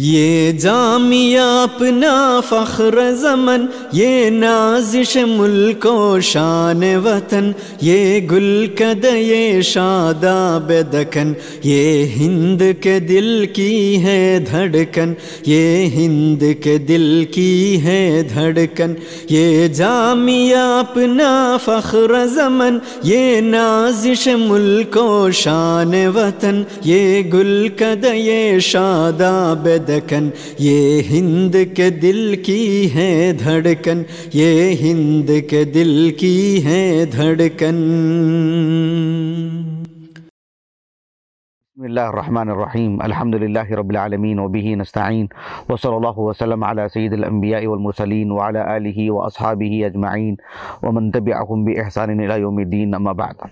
ये जामिया अपना फ़ख्र ज़मन ये नाजिश मुल्को शान वतन ये गुल कद ये शादा दखन ये हिंद के दिल की है धड़कन ये हिंद के दिल की है धड़कन ये जामिया अपना फ़ख्र ज़मन ये नाजिश मुल्को शान वतन ये गुल कद ये शादा शादाब धड़कन ये हिंद के दिल की है धड़कन ये हिंद के दिल की है धड़कन बसमीम अलहमदिल्ला रबालमीन वबी नस्तीन वसल वसलम सईदम्बियामरसलिन वाली व असहाबी अजमाइन वमनतब अकुम्बी एहसानदीन अम्माबाद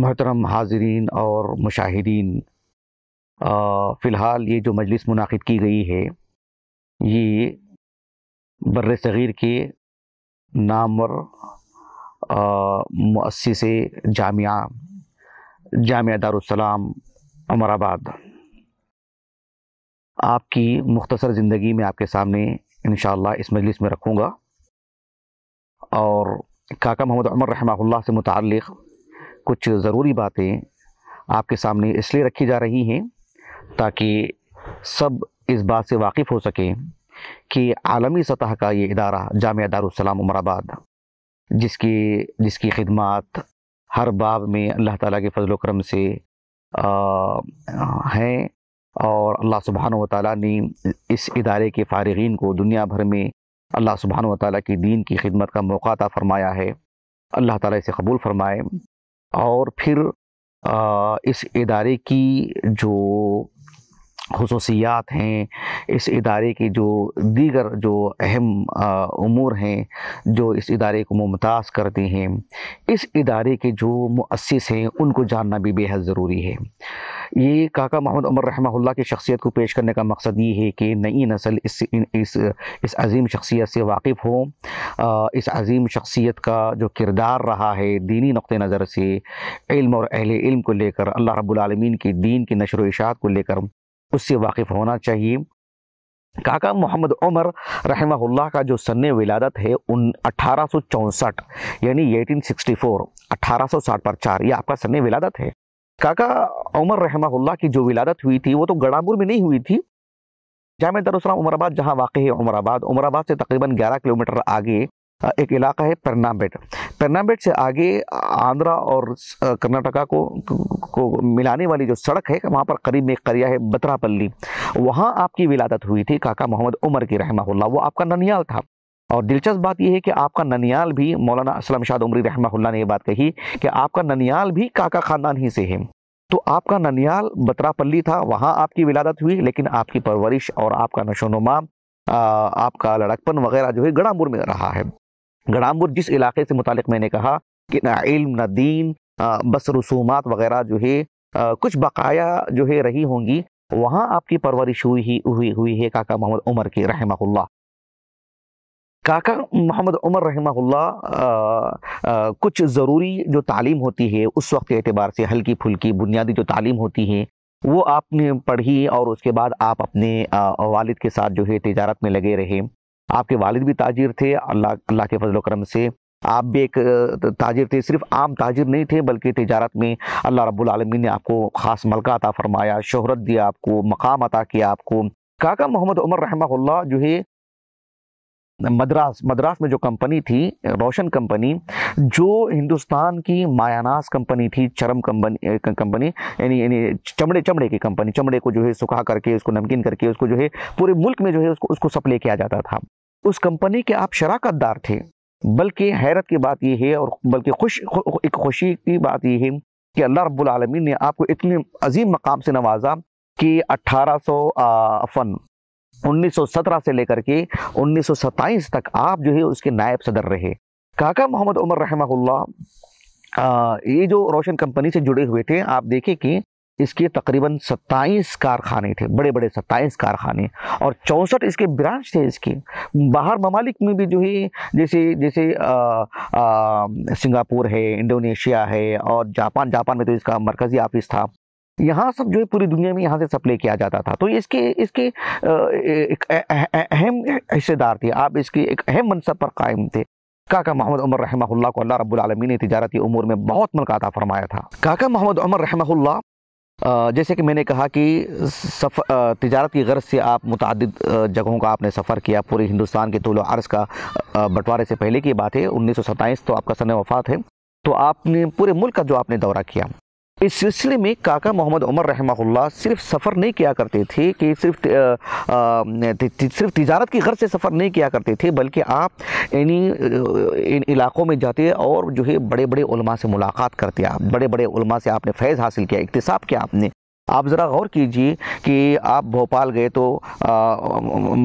मोहतरम हाजरीन और मुशाहिदीन फ़िलहाल ये जो मजलिस मुनद की गई है ये बर सग़ीर के नामवर मस जामिया जामिया दारुसलाम अमराबाद आपकी मुख्तसर ज़िंदगी में आपके सामने इन इस मजलिस में रखूँगा और काका मोहम्मद अमर रहमा से मुतक़ कुछ ज़रूरी बातें आपके सामने इसलिए रखी जा रही हैं ताकि सब इस बात से वाकिफ़ हो सकें कि आलमी सतह का ये इदारा जाम दारुसलाम उमराबाद जिसकी जिसकी खिदमत हर बाब में अल्लाह ताला के फजल करम से हैं और अल्लाह सुबहान ताली ने इस इदारे के फ़ारगीन को दुनिया भर में अल्लाह सुबहान ताली की दीन की खिदमत का मौका था फ़रमाया है अल्लाह ताला इसे कबूल फ़रमाए और फिर आ, इस इदारे की जो खसूसियात हैं इस इदारे की जो दीगर जो अहम अमूर हैं जो इस इदारे को मुमताज़ करते हैं इस इदारे के जो मुअसस हैं उनको जानना भी बेहद ज़रूरी है ये काका मोहम्मद उमर रहमहुल्ला की शख्सियत को पेश करने का मकसद ये है कि नई नस्ल इस इस इस अज़ीम शख्सियत से वाकिफ़ हो इस अज़ीम शख्सियत का जो किरदार रहा है दीनी नक़ नज़र से इल्म और अहले इल्म को लेकर अल्लाह रब्बुल रबालमीन की दीन की नशर इशात को लेकर उससे वाकिफ़ होना चाहिए काका मोहम्मद उमर रहमहुल्लाह का जो सन विलादत है उन अठारह यानी 1864 1860 पर चार ये आपका सन विलादत है काका उमर रहमहुल्लाह की जो विलादत हुई थी वो तो गड़ापुर में नहीं हुई थी जाम दरअसल उमराबाद जहाँ वाक़ है उमराबाद उमराबाद से तकरीबन 11 किलोमीटर आगे एक इलाका है पेरनाम्बेट पेरनाम्बेट से आगे आंध्रा और कर्नाटका को को मिलाने वाली जो सड़क है वहाँ पर करीब में एक करिया है बतरापल्ली वहाँ आपकी विलादत हुई थी काका मोहम्मद उमर की रहमा वो आपका ननियाल था और दिलचस्प बात यह है कि आपका ननियाल भी मौलाना असलम शाह उमरी रहमा ने यह बात कही कि आपका ननियाल भी काका ख़ानदान ही से है तो आपका ननियाल बतरापल्ली था वहाँ आपकी विलादत हुई लेकिन आपकी परवरिश और आपका नशोनुमा आपका लड़कपन वगैरह जो है गड़ामपुर में रहा है गड़ामपुर जिस इलाके से मुतल मैंने कहा कि ना इल्म ना दीन बस रसूमात वगैरह जो है कुछ बकाया जो है रही होंगी वहाँ आपकी परवरिश हुई ही हुई हुई है काका मोहम्मद उमर की रहमहुल्ला काका मोहम्मद उमर रहमहुल्ला कुछ ज़रूरी जो तालीम होती है उस वक्त के अतबार से हल्की फुल्की बुनियादी जो तालीम होती है वो आपने पढ़ी और उसके बाद आप अपने वालिद के साथ जो है तजारत में लगे रहे आपके वालिद भी ताजिर थे अल्लाह अल्लाह के फजल करम से आप भी एक ताजिर थे सिर्फ आम ताजिर नहीं थे बल्कि तजारत में अल्लाह रब्बुल ने आपको ख़ास मलका अता फरमाया शहरत दिया आपको मकाम अता किया आपको काका मोहम्मद उमर रहमा जो है मद्रास मद्रास में जो कंपनी थी रोशन कंपनी जो हिंदुस्तान की मायानास कंपनी थी चरम कंपनी कंपनी यानी यानी चमड़े चमड़े की कंपनी चमड़े को जो है सुखा करके उसको नमकीन करके उसको जो है पूरे मुल्क में जो है उसको उसको सप्लाई किया जाता था उस कंपनी के आप शराकतदार थे बल्कि हैरत की बात यह है और बल्कि खुश एक खुशी की बात यह है कि अल्लाह रब्बुल आलमीन ने आपको इतने अजीम मकाम से नवाजा कि अट्ठारह सौ फन 1917 से लेकर के उन्नीस तक आप जो है उसके नायब सदर रहे काका मोहम्मद उमर रहमहुल्ला ये जो रोशन कंपनी से जुड़े हुए थे आप देखें कि इसके तकरीबन 27 कारखाने थे बड़े बड़े 27 कारखाने और चौंसठ इसके ब्रांच थे इसके बाहर ममालिक में भी जो है जैसे जैसे सिंगापुर है इंडोनेशिया है और जापान जापान में तो इसका मरकज़ी ऑफिस था यहाँ सब जो है पूरी दुनिया में यहाँ से सप्लाई किया जाता था तो इसके इसके एक अहम हिस्सेदार थे आप इसके एक अहम मनसब पर कायम थे काका मोहम्मद उमर रहमहुल्ला को अल्लाह रब्बुल आलमीन ने तजारती उमूर में बहुत मलकाता फरमाया था काका मोहम्मद उमर रहमहुल्ला जैसे कि मैंने कहा कि सफ़ तजारत की गर्ज से आप मुतद जगहों का आपने सफ़र किया पूरे हिंदुस्तान के तोल अर्ज़ का बंटवारे से पहले की बात है उन्नीस तो आपका सन वफ़ात है तो आपने पूरे मुल्क का जो आपने दौरा किया इस सिलसिले में काका मोहम्मद उमर रहमहुल्ला सिर्फ सफ़र नहीं किया करते थे कि सिर्फ सिर्फ तजारत की गर्ज से सफ़र नहीं किया करते थे बल्कि आप इन्हीं इन इलाक़ों में जाते और जो है बड़े बड़े उलमा से मुलाकात करते आप बड़े बड़े उलमा से आपने फैज़ हासिल किया इकतसाब किया आपने आप ज़रा गौर कीजिए कि आप भोपाल गए तो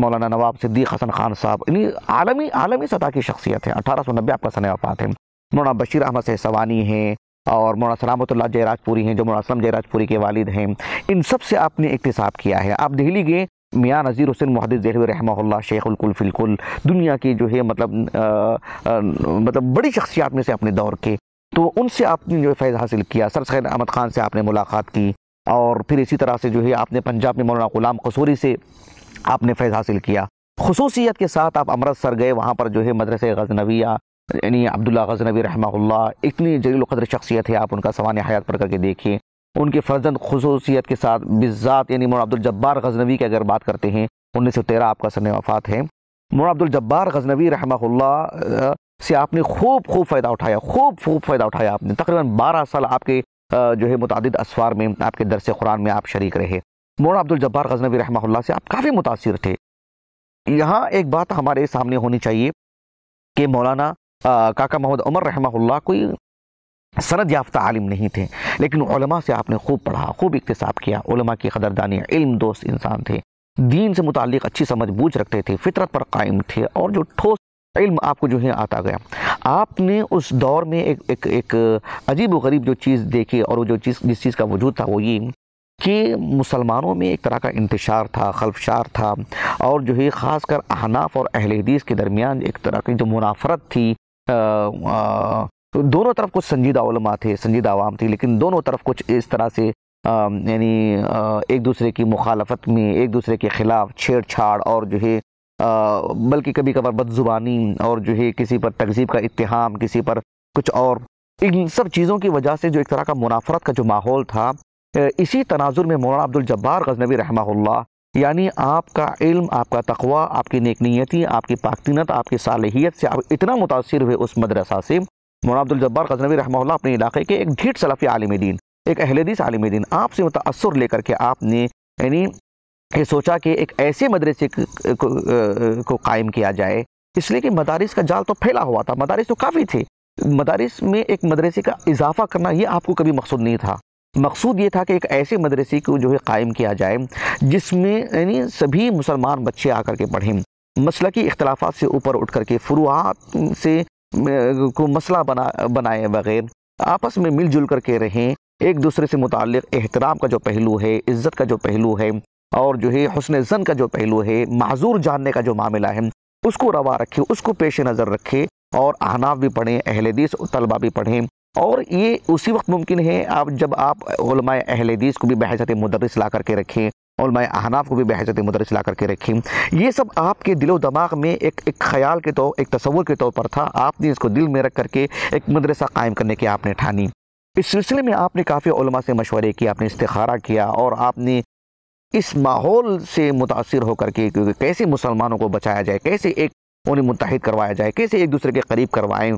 मौलाना नवाब सिद्दीक हसन खान साहब इन्हीं आलमी आलमी सतह की शख्सियत है अठारह सौ नब्बे आपका सन वफ़ात है मौलाना बशीर अहमद सवानी हैं और मौलाना सलामतुल्ला जयराजपुरी हैं जो मौलाना जयराजपुरी के वालिद हैं इन सब से आपने इकतसाब किया है आप दिल्ली गए मियाँ नज़ीर हुसैन महदिद जहर रहमा शेखुलकुल फ़िलकुल दुनिया की जो है मतलब आ, मतलब बड़ी शख्सियात में से अपने दौर के तो उनसे आपने जो है फ़ैज़ हासिल किया सर सैद अहमद ख़ान से आपने मुलाकात की और फिर इसी तरह से जो है आपने पंजाब में मौलाना गुलाम कसूरी से आपने फ़ैज़ हासिल किया खसूसियत के साथ आप अमृतसर गए वहाँ पर जो है मदरसे गजनविया यानी अब्दुल्ला गजनबी रहा इतनी जलील शख्सियत है आप उनका सवान हयात पर करके देखिए उनके फर्जंद खसूसियत के साथ बिज़ात यानी मोर अब्दुलजब्बार गजनबी की अगर बात करते हैं उन्नीस सौ तेरह आपका सन वफ़ात है मोर अब्दुलजब्बार गजनबी रहमा से आपने खूब खूब फ़ायदा उठाया खूब खूब फ़ायदा उठाया आपने तकरीबन बारह साल आपके जो है मुतद असफ़ार में आपके दरस कुरान में आप शरीक रहे मोर अब्दुलजब्बार गजनबी रहमा से आप काफ़ी मुतासर थे यहाँ एक बात हमारे सामने होनी चाहिए कि मौलाना काका मोहम्मद उमर रहमहुल्ला कोई सनद याफ्ता आलिम नहीं थे लेकिन उलमा से आपने खूब पढ़ा खूब इकतसाब किया उलमा की कदरदानी इल्म दोस्त इंसान थे दीन से मुतक अच्छी समझ बूझ रखते थे फितरत पर कायम थे और जो ठोस इल्म आपको जो है आता गया आपने उस दौर में एक एक, एक अजीब व गरीब जो चीज़ देखी और वो जो चीज़ जिस चीज़ का वजूद था वो ये कि मुसलमानों में एक तरह का इंतशार था खलफशार था और जो है ख़ास कर अहनाफ और अहल हदीस के दरमियान एक तरह की जो मुनाफरत थी तो दोनों तरफ कुछ संजीदा उलमा थे संजीदा आवाम थी लेकिन दोनों तरफ कुछ इस तरह से यानी एक दूसरे की मुखालफत में एक दूसरे के ख़िलाफ़ छेड़छाड़ और जो है बल्कि कभी कभार बदजुबानी और जो है किसी पर तकजीब का इतहाम किसी पर कुछ और इन सब चीज़ों की वजह से जो एक तरह का मुनाफरत का जो माहौल था इसी तनाजुर में मौलाना अब्दुल जब्बार गजनबी रहमा यानी आपका इल्म आपका तकवा आपकी नेकनीयती आपकी पाकतीनत आपकी सालहियत से आप इतना मुतासर हुए उस मदरसा से मौना अब्दुलजब्बार गजनबी रहमल्ला अपने इलाके के एक ढीठ सलाफ़ी आलम दीन एक अहलदीस आलम दीन आपसे मुतासर लेकर के आपने यानी ये सोचा कि एक ऐसे मदरसे को, को कायम किया जाए इसलिए कि मदारस का जाल तो फैला हुआ था मदारस तो काफ़ी थे मदारस में एक मदरसे का इजाफा करना ये आपको कभी मकसूद नहीं था मकसूद ये था कि एक ऐसे मदरसे को जो है कायम किया जाए जिसमें यानी सभी मुसलमान बच्चे आकर के पढ़ें मसल की अख्तलाफा से ऊपर उठ करके फ़ुरुआत से को मसला बना बनाए बगैर आपस में मिलजुल करके रहें एक दूसरे से मुतल एहतराम का जो पहलू है इज़्ज़त का जो पहलू है और जो है हसन जन का जो पहलू है माजूर जानने का जो मामला है उसको रवा रखे उसको पेश नज़र रखे और आहनाफ भी पढ़ें अहलदीस तलबा भी पढ़ें और ये उसी वक्त मुमकिन है आप जब आप अहलदीस को भी बहजत मदरस ला करके रखें अहनाफ को भी बहजत मदरस ला करके रखें ये सब आपके दिलो दमाग में एक एक ख्याल के तौर तो, एक तस्वुर के तौर तो पर था आपने इसको दिल में रख करके एक मदरसा कायम करने की आपने ठानी इस सिलसिले में आपने काफ़ी से मशवरे किए आपने इस्तारा किया और आपने इस माहौल से मुतासर होकर के कैसे मुसलमानों को बचाया जाए कैसे एक उन्हें मुतहद करवाया जाए कैसे एक दूसरे के करीब करवाएं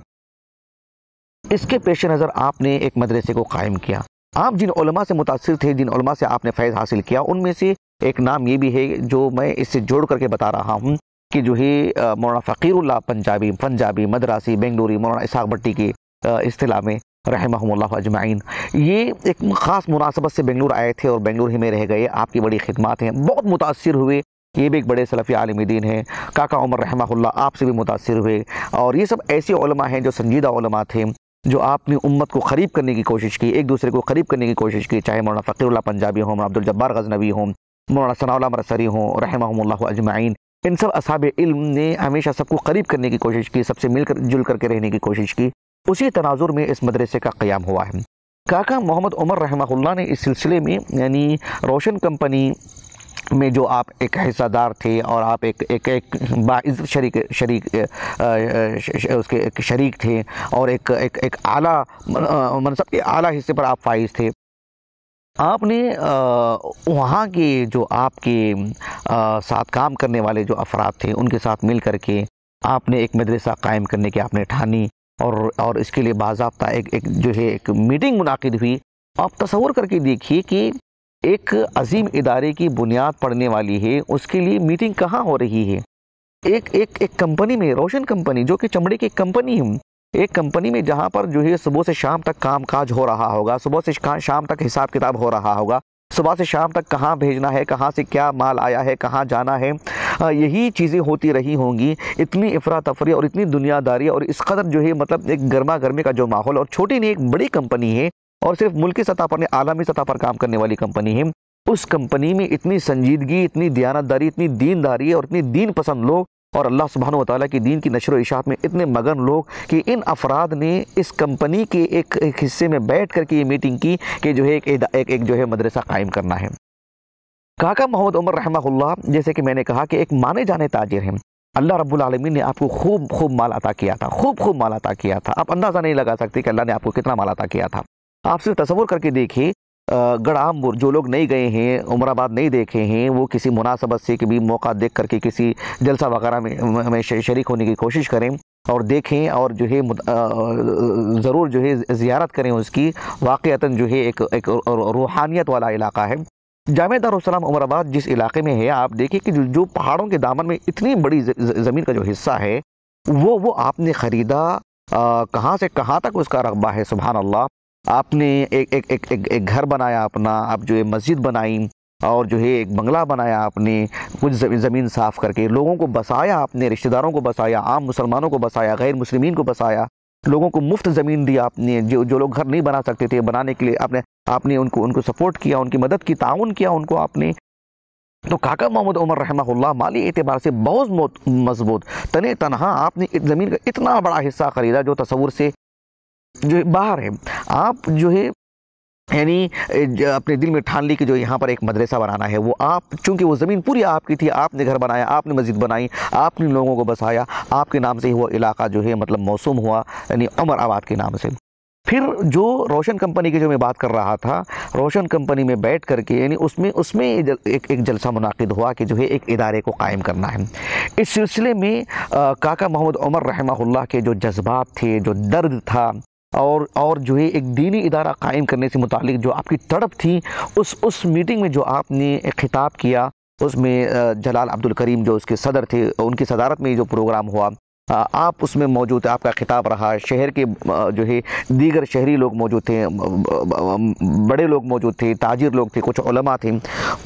इसके पेश नज़र आपने एक मदरसे को कायम किया आप जिन उलमा से मुतासर थे जिन उलमा से आपने फ़ैज़ हासिल किया उनमें से एक नाम ये भी है जो मैं इससे जोड़ करके बता रहा हूँ कि जो है मौलाना फ़कीरुल्ला पंजाबी पंजाबी मदरासी बेंगलोरी मौलाना इसाक भट्टी की अतला में रहमल अजमाइन ये एक ख़ास मुनासबत से बेंगलुरु आए थे और बेंगलुरु ही में रह गए आपकी बड़ी खिदमत हैं बहुत मुतासर हुए ये भी एक बड़े सलफ़ी आलम दीन हैं काका उमर रहमल्ला आपसे भी मुतासर हुए और ये सब ऐसे हैं जो संजीदा थे जो आपने उम्मत को खरीब करने की कोशिश की एक दूसरे को खरीब करने की कोशिश की चाहे मौलाना फ़कीरुल्ला पंजाबी हों अब्दुल जब्बार गजनबी हों मौलाना सनाउल्ला मरसरी हों रहमा अजमाइन इन सब असाब इल्म ने हमेशा सबको करीब करने की कोशिश की सबसे मिलकर जुल करके रहने की कोशिश की उसी तनाजुर में इस मदरसे का क़्याम हुआ है काका मोहम्मद उमर रहमा ने इस सिलसिले में यानी रोशन कंपनी में जो आप एक हिस्सादार थे और आप एक एक एक बाइज़्ज़त शरीक शरीक उसके एक शरीक थे और एक एक एक आला मनसब मतलब के आला हिस्से पर आप फाइज थे आपने वहाँ के जो आपके साथ काम करने वाले जो अफराद थे उनके साथ मिल कर के आपने एक मदरसा कायम करने की आपने ठानी और और इसके लिए बाबा एक एक जो है एक मीटिंग मुनद हुई आप तस्वर करके देखिए कि एक अजीम इदारे की बुनियाद पड़ने वाली है उसके लिए मीटिंग कहाँ हो रही है एक एक एक कंपनी में रोशन कंपनी जो कि चमड़े की कंपनी है एक कंपनी में जहाँ पर जो है सुबह से शाम तक काम काज हो रहा होगा सुबह से शाम तक हिसाब किताब हो रहा होगा सुबह से शाम तक कहाँ भेजना है कहाँ से क्या माल आया है कहाँ जाना है यही चीज़ें होती रही होंगी इतनी अफरा तफरी और इतनी दुनियादारी और इस कदर जो है मतलब एक गर्मा गर्मी का जो माहौल और छोटी नहीं एक बड़ी कंपनी है और सिर्फ मुल्की सतह पर नहीं आलमी सतह पर काम करने वाली कंपनी है उस कंपनी में इतनी संजीदगी इतनी दयानतदारी इतनी दीनदारी और इतनी दीन पसंद लोग और अल्लाह सुबहान तौला की दीन की नशर इशात में इतने मगन लोग कि इन अफराद ने इस कंपनी के एक, एक हिस्से में बैठ करके ये मीटिंग की कि जो है एक एक, एक जो है मदरसा कायम करना है काका मोहम्मद उमर रहमा जैसे कि मैंने कहा कि एक माने जाने ताजिर हैं अल्लाह रब्बुल ने आपको खूब खूब माल अता किया था खूब खूब माल अता किया था आप अंदाज़ा नहीं लगा सकते कि अल्लाह ने आपको कितना माल अता किया था आप सिर्फ तस्वुर करके देखिए गढ़ामपुर जो लोग नहीं गए हैं उमराबाद नहीं देखे हैं वो किसी मुनासबत से भी मौका देख करके किसी जलसा वगैरह में, में शरीक होने की कोशिश करें और देखें और जो है ज़रूर जो है ज़्यारत करें उसकी वाक़ता जो है एक एक रूहानियत वाला इलाका है जाम दारूसलाम उमराबाद जिस इलाके में है आप देखिए कि जो पहाड़ों के दामन में इतनी बड़ी ज़मीन का जो हिस्सा है वो वो आपने ख़रीदा कहाँ से कहाँ तक उसका रकबा है सुबहानल्ला आपने एक एक एक एक, एक घर बनाया अपना आप जो है मस्जिद बनाई और जो है एक बंगला बनाया आपने कुछ ज़मीन साफ़ करके लोगों को बसाया आपने रिश्तेदारों को बसाया आम मुसलमानों को बसाया गैर मुसलमिन को बसाया लोगों को मुफ्त ज़मीन दी आपने जो जो लोग घर नहीं बना सकते थे बनाने के लिए आपने आपने उनको उनको सपोर्ट किया उनकी मदद की ताउन किया उनको आपने तो काका मोहम्मद उमर रहमा माली एतबार से बहुत मजबूत तने तनहा आपने ज़मीन का इतना बड़ा हिस्सा ख़रीदा जो तस्वूर से जो बाहर है आप जो है यानी अपने दिल में ठान ली कि जो यहाँ पर एक मदरसा बनाना है वो आप चूंकि वो ज़मीन पूरी आपकी थी आपने घर बनाया आपने मस्जिद बनाई आपने लोगों को बसाया आपके नाम से ही वो इलाका जो है मतलब मौसम हुआ यानी अमर आबाद के नाम से फिर जो रोशन कंपनी की जो मैं बात कर रहा था रोशन कंपनी में बैठ करके यानी उसमें उसमें एक एक जलसा मुनद हुआ कि जो है एक इदारे को कायम करना है इस सिलसिले में आ, काका मोहम्मद उमर रहमा के जो जज्बात थे जो दर्द था और और जो है एक दीनी इदारा कायम करने से मुतल जो आपकी तड़प थी उस उस मीटिंग में जो आपने खिताब किया उसमें जलाल अब्दुल करीम जो उसके सदर थे उनकी सदारत में जो प्रोग्राम हुआ आप उसमें मौजूद आपका खिताब रहा शहर के जो है दीगर शहरी लोग मौजूद थे बड़े लोग मौजूद थे ताजिर लोग थे कुछ थे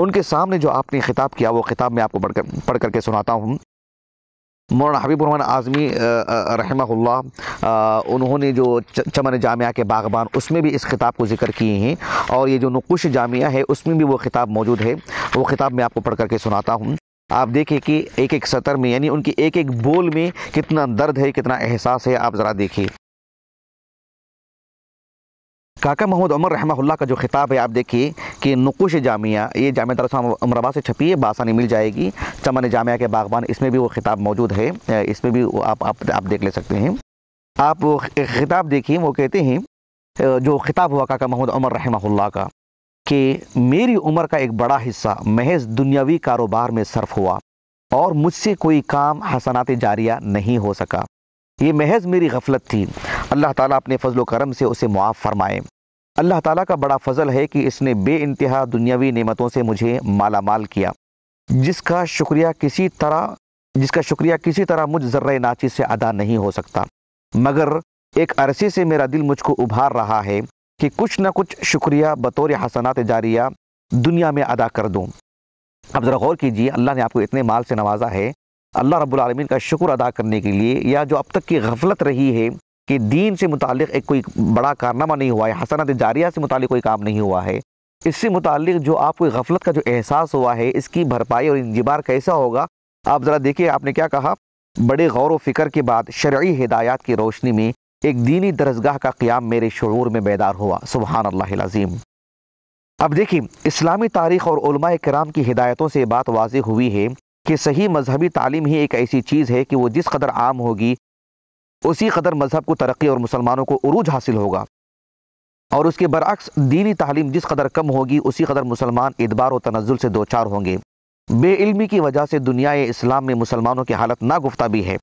उनके सामने जो आपने खिताब किया वो खिताब मैं आपको पढ़ कर पढ़ करके सुनाता हूँ मौलाना हबीबर आज़मी रहमा उन्होंने जो चमन जामिया के बागबान उसमें भी इस खिताब को जिक्र किए हैं और ये जो नुकुश जामिया है उसमें भी वो खिताब मौजूद है वो खिताब मैं आपको पढ़ करके सुनाता हूँ आप देखें कि एक एक सतर में यानी उनकी एक एक बोल में कितना दर्द है कितना एहसास है आप ज़रा देखिए काका मोहम्मद उमर रहमहुल्ला का जो खिताब है आप देखिए कि नकुश जामिया ये जामिया दरअसल अमराबा से छपी है बासानी मिल जाएगी चमन जामिया के बागबान इसमें भी वो खिताब मौजूद है इसमें भी आप आप, आप देख ले सकते हैं आप वो खिताब देखिए वो कहते हैं जो खिताब हुआ काका मोहम्मद उमर रहमहुल्ला का कि मेरी उम्र का एक बड़ा हिस्सा महज दुनियावी कारोबार में सर्फ हुआ और मुझसे कोई काम हसनात जारिया नहीं हो सका ये महज मेरी गफलत थी अल्लाह ताला अपने फजल करम से उसे मुआफ़ फरमाए अल्लाह ताला का बड़ा फजल है कि इसने बे इंतहा दुनियावी नेमतों से मुझे माला माल किया जिसका शुक्रिया किसी तरह जिसका शुक्रिया किसी तरह मुझ जर्र नाची से अदा नहीं हो सकता मगर एक अरसे से मेरा दिल मुझको उभार रहा है कि कुछ ना कुछ शुक्रिया बतौर हसनात जारिया दुनिया में अदा कर दूँ अब ज़रा गौर कीजिए अल्लाह ने आपको इतने माल से नवाजा है अल्लाह रब्बुल रबालमीन का शुक्र अदा करने के लिए या जो अब तक की गफलत रही है कि दीन से मुतल एक कोई बड़ा कारनामा नहीं हुआ है हसनत जारिया से मुतल कोई काम नहीं हुआ है इससे मुतल जो आपको गफलत का जो एहसास हुआ है इसकी भरपाई और इंजबार कैसा होगा आप ज़रा देखिए आपने क्या कहा बड़े गौर व फिक्र के बाद शर्य हिदायात की रोशनी में एक दीनी दरसगाह का क्याम मेरे शरूर में बेदार हुआ सुबहान अल्लाजीम अब देखिए इस्लामी तारीख़ और कराम की हिदायतों से बात वाज हुई है कि सही मजहबी तालीम ही एक ऐसी चीज़ है कि वो जिस कदर आम होगी उसी कदर मज़हब को तरक्की और मुसलमानों को अरूज हासिल होगा और उसके बरक्स दीनी तालीम जिस कदर कम होगी उसी कदर मुसलमान इतबार और तनजुल से दो चार होंगे बेइल्मी की वजह से दुनिया इस्लाम में मुसलमानों की हालत नागुफ्ता भी है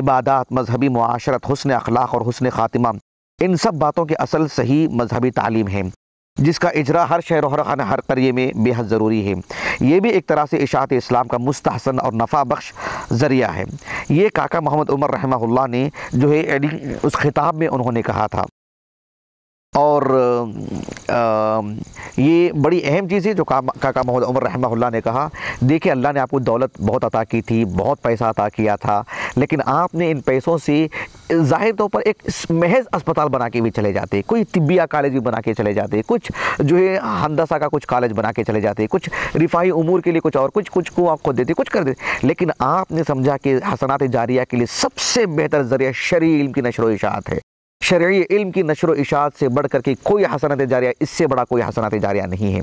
इबादत मजहबी माशरत हसन अखलाक और हसन ख़ातिमा इन सब बातों के असल सही मजहबी तालीम है जिसका इजरा हर शहर और हर हर करिए में बेहद ज़रूरी है ये भी एक तरह से इशात इस्लाम का मुस्तहसन और नफ़ा बख्श ज़रिया है ये काका मोहम्मद उमर रहमा ने जो है उस खिताब में उन्होंने कहा था और आ, ये बड़ी अहम चीज़ है जो का काका मोहम्मद उमर रहमहुल्ला ने कहा देखिए अल्लाह ने आपको दौलत बहुत अता की थी बहुत पैसा अता किया था लेकिन आपने इन पैसों से ज़ाहिर तौर पर एक महज अस्पताल बना के भी चले जाते कोई तिबिया कॉलेज भी बना के चले जाते कुछ जो है हंदसा का कुछ कॉलेज बना के चले जाते कुछ रिफाही उमूर के लिए कुछ और कुछ कुछ को आपको देते कुछ कर देते लेकिन आपने समझा कि हसनात जारिया के लिए सबसे बेहतर ज़रिया शरीर की नशर व है शर्य इल्म की नशर इशात से बढ़ करके कोई हसनत जारिया इससे बड़ा कोई हसनत जारिया नहीं है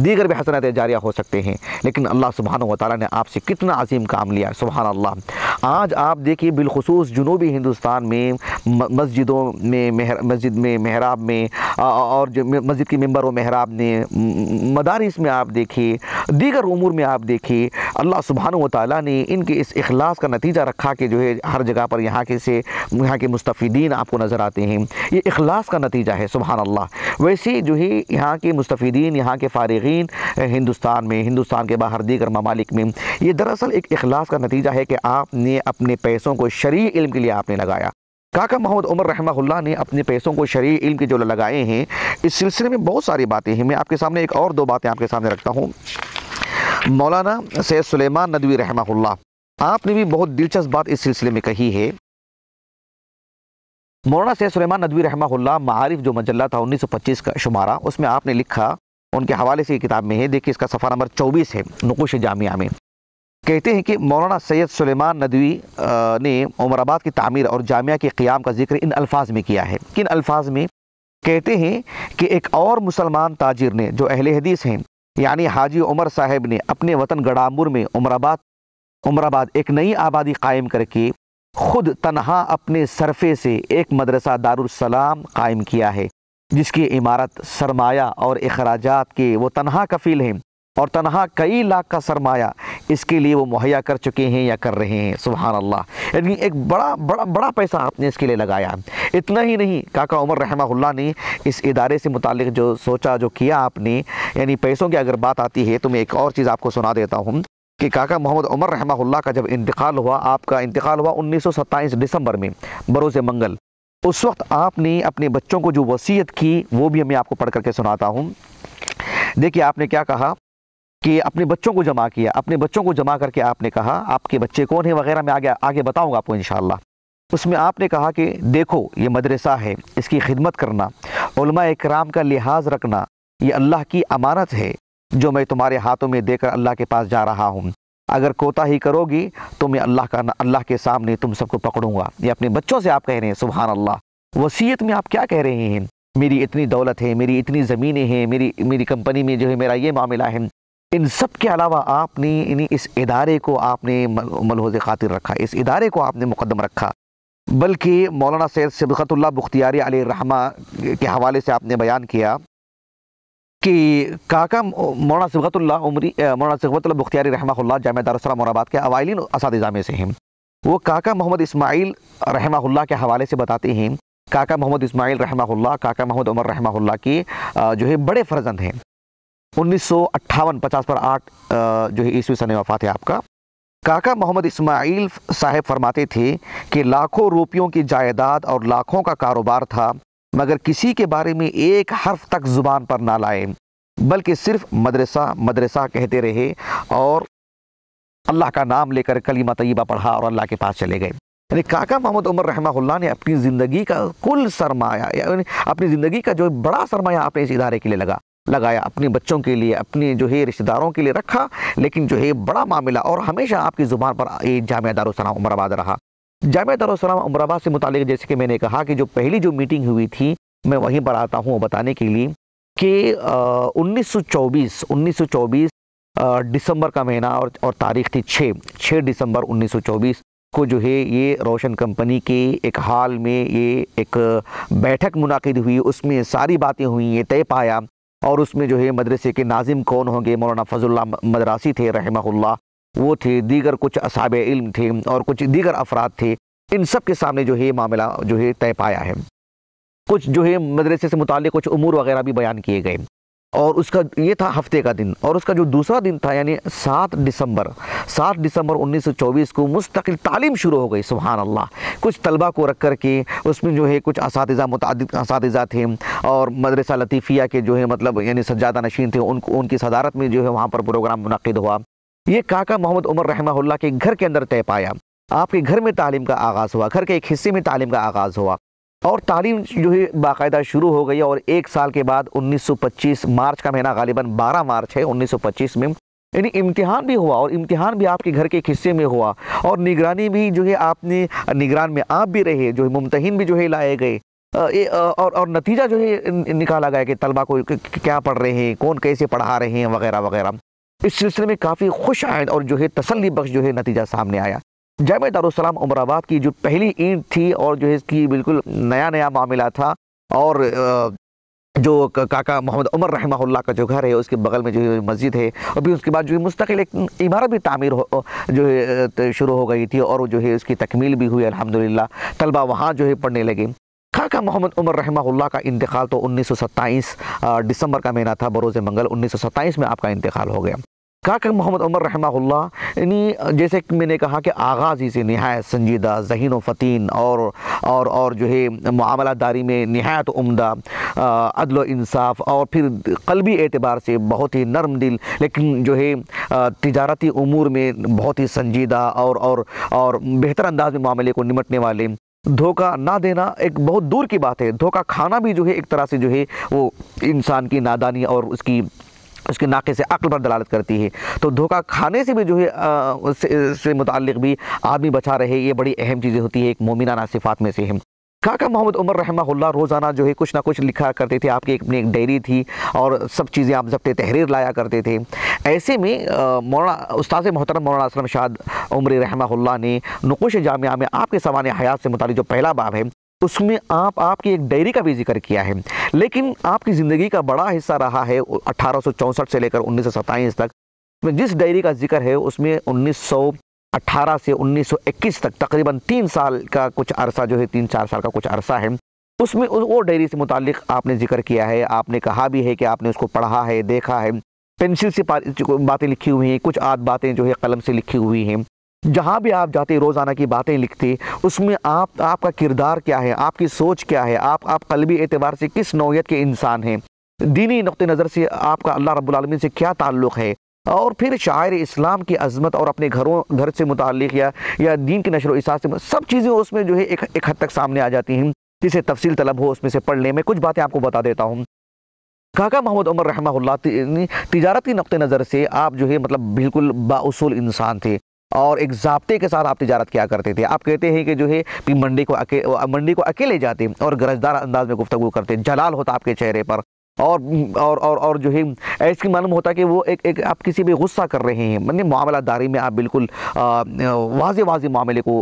दीगर भी हसनत जारिया हो सकते हैं लेकिन अल्लाह सुबहान वाली ने आपसे कितना अजीम काम लिया सुबहान अल्लाह आज आप देखिए बिलखसूस जुनूबी हिंदुस्तान में मस्जिदों में महर मस्जिद में महराब में और जो मस्जिद के मंबर व महराब ने मदारस में आप देखिए दीगर उमूर में आप देखिए अल्लाह सुबहान ताली ने इनके इस अखलास का नतीजा रखा कि जो है हर जगह पर यहाँ के से यहाँ के मुस्तफ़ीदीन आपको नज़र आते हैं ये अखलास का नतीजा है सुबहान अल्लाह वैसे जो है यहाँ के मुस्तफ़ीदीन यहाँ के फ़ारगीन हिंदुस्तान में हिंदुस्तान के बाहर दीगर ममालिक में ये दरअसल एक अखलास का नतीजा है कि आपने अपने पैसों को शरी इल्म के लिए आपने लगाया काका मोहम्मद उमर रहमा ने अपने पैसों को शरीय इल्म के जो लगाए हैं इस सिलसिले में बहुत सारी बातें हैं मैं आपके सामने एक और दो बातें आपके सामने रखता हूँ मौलाना सैद सुलेमान नदवी रहमा आपने भी बहुत दिलचस्प बात इस सिलसिले में कही है मौलाना सैद सुलेमान नदवी रहमा मारिफ जो मजल्ला था उन्नीस का शुमारा उसमें आपने लिखा उनके हवाले से किताब में है देखिए इसका सफ़ा नंबर चौबीस है नकुश जामिया में कहते हैं कि मौलाना सैयद सुलेमान नदवी ने उमराबाद की तामीर और जामिया के क़्याम का जिक्र इन अल्फाज में किया है किन अल्फाज में कहते हैं कि एक और मुसलमान ताजिर ने जो अहले हदीस हैं यानी हाजी उमर साहब ने अपने वतन गड़ामुर में उमराबाद उमराबाद एक नई आबादी कायम करके खुद तनहा अपने सरफे से एक मदरसा दारुसलाम कायम किया है जिसकी इमारत सरमाया और अखराज के वो तनहा कफील हैं और तनहा कई लाख का सरमाया इसके लिए वो मुहैया कर चुके हैं या कर रहे हैं सुबहान अल्लाह यानी एक बड़ा बड़ा बड़ा पैसा आपने इसके लिए लगाया इतना ही नहीं काका उमर रहमा ने इस इदारे से मुतल जो सोचा जो किया आपने यानी पैसों की अगर बात आती है तो मैं एक और चीज़ आपको सुना देता हूँ कि काका मोहम्मद उमर रहमा का जब इंतकाल हुआ आपका इंतकाल हुआ उन्नीस दिसंबर में बरोज़ मंगल उस वक्त आपने अपने बच्चों को जो वसीयत की वो भी मैं आपको पढ़ करके सुनाता हूँ देखिए आपने क्या कहा कि अपने बच्चों को जमा किया अपने बच्चों को जमा करके आपने कहा आपके बच्चे कौन हैं वगैरह मैं आगे आगे बताऊंगा आपको इन उसमें आपने कहा कि देखो ये मदरसा है इसकी खिदमत करना कराम का लिहाज रखना ये अल्लाह की अमानत है जो मैं तुम्हारे हाथों में देकर अल्लाह के पास जा रहा हूँ अगर कोताही करोगी तो मैं अल्लाह का अल्लाह के सामने तुम सबको पकड़ूंगा ये अपने बच्चों से आप कह रहे हैं सुबहान अल्लाह वसीयत में आप क्या कह रहे हैं मेरी इतनी दौलत है मेरी इतनी ज़मीनें हैं मेरी मेरी कंपनी में जो है मेरा ये मामला है इन सब के अलावा आपने इन्हीं इस इदारे को आपने मलहोज खातिर रखा इस इदारे को आपने मुकदम रखा बल्कि मौलाना सैद सबकतुल्ला बुख्तियारी अली रहमा के हवाले से आपने बयान किया कि काका मौलाना सबकतुल्ला उमरी मौलाना सबकतुल्ला बुख्तियारी रहमा जाम दारसलम मुराबाद के अवायलिन इस से हैं वो काका मोहम्मद इस्माइल रहमा के हवाले से बताते हैं काका मोहम्मद इस्माइल रहमा काका मोहम्मद उमर रहमा की जो है बड़े फर्जंद हैं उन्नीस सौ अट्ठावन पचास पर आठ जो है ईस्वी सन वफात है आपका काका मोहम्मद इस्माइल साहब फरमाते थे कि लाखों रुपयों की जायदाद और लाखों का कारोबार था मगर किसी के बारे में एक हर्फ तक ज़ुबान पर ना लाए बल्कि सिर्फ मदरसा मदरसा कहते रहे और अल्लाह का नाम लेकर कलीमा तयबा पढ़ा और अल्लाह के पास चले गए यानी काका मोहम्मद उमर रहमा ने अपनी ज़िंदगी का कुल सरमाया अपनी ज़िंदगी का जो बड़ा सरमाया आपने इस इदारे के लिए लगा लगाया अपने बच्चों के लिए अपने जो है रिश्तेदारों के लिए रखा लेकिन जो है बड़ा मामला और हमेशा आपकी ज़ुबान पर ये जामिया दारुसलाम उमराबाद रहा जामिया दारुसलाम उमराबाद से मुतल जैसे कि मैंने कहा कि जो पहली जो मीटिंग हुई थी मैं वहीं पर आता हूँ बताने के लिए कि उन्नीस सौ चौबीस दिसंबर का महीना और और तारीख थी छः छः दिसंबर उन्नीस को जो है ये रोशन कंपनी के एक हाल में ये एक बैठक मुनद हुई उसमें सारी बातें हुई ये तय पाया और उसमें जो है मदरसे के नाजिम कौन होंगे मौलाना फजल्ला मदरासी थे रहमहुल्ला वो थे दीगर कुछ असाब इल्म थे और कुछ दीगर अफराद थे इन सब के सामने जो है मामला जो है तय पाया है कुछ जो है मदरसे से मुतल कुछ उमूर वगैरह भी बयान किए गए और उसका ये था हफ्ते का दिन और उसका जो दूसरा दिन था यानी सात दिसंबर सात दिसंबर 1924 को मुस्तकिल तालीम शुरू हो गई सुबहान अल्लाह कुछ तलबा को रख कर के उसमें जो है कुछ इसा मुतद इस थे और मदरसा लतीफ़िया के जो है मतलब यानी सज्जादा नशीन थे उनको उनकी सदारत में जो है वहाँ पर प्रोग्राम मुनद हुआ ये काका मोहम्मद उमर रहमा के घर के अंदर तय पाया आपके घर में तालीम का आगाज़ हुआ घर के एक हिस्से में तालीम का आगाज़ हुआ और तालीम जो है बाकायदा शुरू हो गई और एक साल के बाद 1925 मार्च का महीना गालिबा 12 मार्च है 1925 में यानी इम्तिहान भी हुआ और इम्तिहान भी आपके घर के हिस्से में हुआ और निगरानी भी जो है आपने निगरान में आप भी रहे जो है मुमतहन भी जो है लाए गए और और नतीजा जो है निकाला गया कि तलबा को क्या पढ़ रहे हैं कौन कैसे पढ़ा रहे हैं वगैरह वगैरह इस सिलसिले में काफ़ी खुश आयद और जो है तसली बख्श जो है नतीजा सामने आया जैम दारुसलाम उमराबाद की जो पहली ईद थी और जो है इसकी बिल्कुल नया नया मामला था और जो काका मोहम्मद उमर रहमा का जो घर है उसके बगल में जो है मस्जिद है और भी उसके बाद जो है मुस्तकिल एक इमारत भी तामीर हो जो है शुरू हो गई थी और जो है उसकी तकमील भी हुई अलहमदिल्ला तलबा वहाँ जो है पढ़ने लगे काका मोहम्मद उमर रहमा का इंतकाल तो उन्नीस सौ दिसंबर का महीना था बरोज़ मंगल उन्नीस सौ में आपका इंतकाल हो गया काका मोहम्मद उमर रहमाहुल्ला यानी जैसे मैंने कहा कि आगाज़ ही से नहायत संजीदा जहन फ़तीन और और और जो है मामला दारी में नहायत उमदा अदल इंसाफ और फिर कलबी एतबार से बहुत ही नरम दिल लेकिन जो है तजारती अमूर में बहुत ही संजीदा और और और बेहतर अंदाज में मामले को निमटने वाले धोखा ना देना एक बहुत दूर की बात है धोखा खाना भी जो है एक तरह से जो है वो इंसान की नादानी और उसकी उसके नाके से अक्ल पर दलालत करती है तो धोखा खाने से भी जो है उससे मुतल भी आदमी बचा रहे ये बड़ी अहम चीज़ें होती है एक मोमिनाना सिफात में से हम काका मोहम्मद उमर रहमा रोज़ाना जो है कुछ ना कुछ लिखा करते थे आपकी अपनी एक डायरी थी और सब चीज़ें आप जब्त तहरीर लाया करते थे ऐसे में मौलाना उस्ताद मोहतरम मौलाना असलम शाद उम्र रहमा ने नकुश जामिया में आपके सवान हयात से मुतल जो पहला बाब है उसमें आप आपकी एक डायरी का भी जिक्र किया है लेकिन आपकी ज़िंदगी का बड़ा हिस्सा रहा है अठारह से लेकर उन्नीस तक जिस डायरी का जिक्र है उसमें उन्नीस 18 से 1921 तक तकरीबन तीन साल का कुछ अरसा जो है तीन चार साल का कुछ अरसा है उसमें वो डायरी से मुतालिक आपने जिक्र किया है आपने कहा भी है कि आपने उसको पढ़ा है देखा है पेंसिल से बातें लिखी हुई हैं कुछ आद बातें जो है कलम से लिखी हुई हैं जहाँ भी आप जाते रोज़ाना की बातें लिखते उसमें आप आपका किरदार क्या है आपकी सोच क्या है आप आप कलबी एतबार से किस नौीयत के इंसान हैं दीनी नुक़ नज़र से आपका अल्लाह रब्लमिन से क्या ताल्लुक़ है और फिर शायर इस्लाम की अजमत और अपने घरों घर से मुतक़ या, या दीन की नशर वसा से सब चीज़ें उसमें जो है एक, एक हद तक सामने आ जाती हैं जिसे तफसील तलब हो उसमें से पढ़ने में कुछ बातें आपको बता देता हूँ काका मोहम्मद उमर रहमा तजारती की नुक़ नज़र से आप जो है मतलब बिल्कुल बासूल इंसान थे और एक जबते के साथ आप तजारत किया करते थे आप कहते हैं कि जो है मंडी को अके मंडी को अकेले जाते और गरजदार अंदाज में गुफ्तु करते जलाल होता आपके चेहरे पर और और और और जो है ऐसे मालूम होता कि वो एक एक आप किसी भी गुस्सा कर रहे हैं मतलब मामला दारी में आप बिल्कुल वाज वाज मामले को